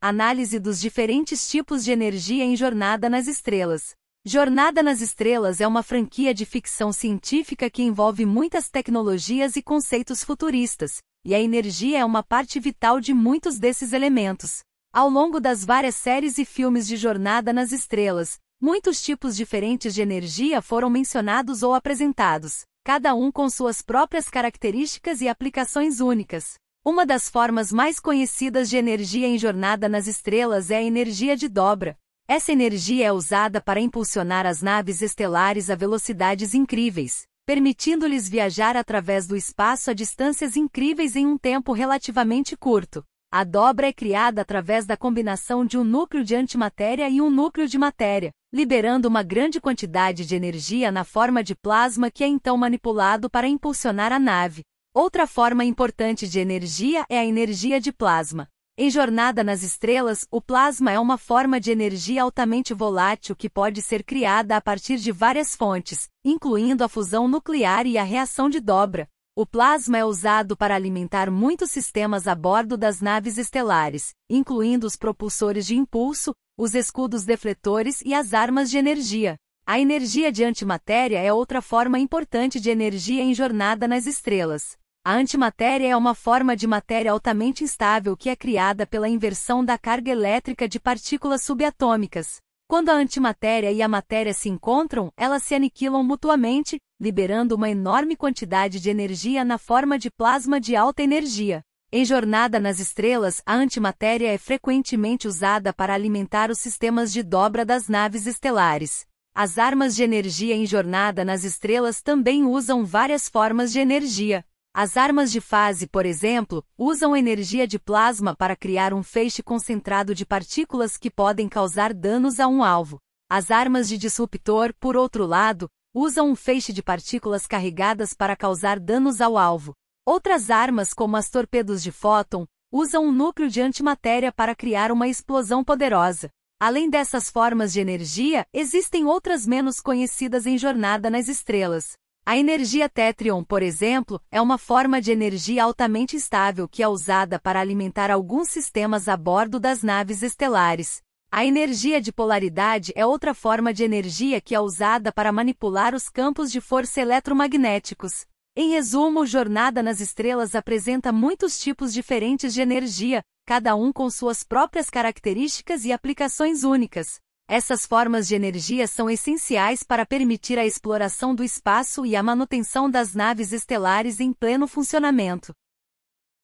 Análise dos diferentes tipos de energia em Jornada nas Estrelas. Jornada nas Estrelas é uma franquia de ficção científica que envolve muitas tecnologias e conceitos futuristas, e a energia é uma parte vital de muitos desses elementos. Ao longo das várias séries e filmes de Jornada nas Estrelas, muitos tipos diferentes de energia foram mencionados ou apresentados, cada um com suas próprias características e aplicações únicas. Uma das formas mais conhecidas de energia em jornada nas estrelas é a energia de dobra. Essa energia é usada para impulsionar as naves estelares a velocidades incríveis, permitindo-lhes viajar através do espaço a distâncias incríveis em um tempo relativamente curto. A dobra é criada através da combinação de um núcleo de antimatéria e um núcleo de matéria, liberando uma grande quantidade de energia na forma de plasma que é então manipulado para impulsionar a nave. Outra forma importante de energia é a energia de plasma. Em Jornada nas Estrelas, o plasma é uma forma de energia altamente volátil que pode ser criada a partir de várias fontes, incluindo a fusão nuclear e a reação de dobra. O plasma é usado para alimentar muitos sistemas a bordo das naves estelares, incluindo os propulsores de impulso, os escudos defletores e as armas de energia. A energia de antimatéria é outra forma importante de energia em jornada nas estrelas. A antimatéria é uma forma de matéria altamente instável que é criada pela inversão da carga elétrica de partículas subatômicas. Quando a antimatéria e a matéria se encontram, elas se aniquilam mutuamente, liberando uma enorme quantidade de energia na forma de plasma de alta energia. Em Jornada nas Estrelas, a antimatéria é frequentemente usada para alimentar os sistemas de dobra das naves estelares. As armas de energia em jornada nas estrelas também usam várias formas de energia. As armas de fase, por exemplo, usam energia de plasma para criar um feixe concentrado de partículas que podem causar danos a um alvo. As armas de disruptor, por outro lado, usam um feixe de partículas carregadas para causar danos ao alvo. Outras armas, como as torpedos de fóton, usam um núcleo de antimatéria para criar uma explosão poderosa. Além dessas formas de energia, existem outras menos conhecidas em Jornada nas Estrelas. A energia tétrion, por exemplo, é uma forma de energia altamente estável que é usada para alimentar alguns sistemas a bordo das naves estelares. A energia de polaridade é outra forma de energia que é usada para manipular os campos de força eletromagnéticos. Em resumo, Jornada nas Estrelas apresenta muitos tipos diferentes de energia, cada um com suas próprias características e aplicações únicas. Essas formas de energia são essenciais para permitir a exploração do espaço e a manutenção das naves estelares em pleno funcionamento.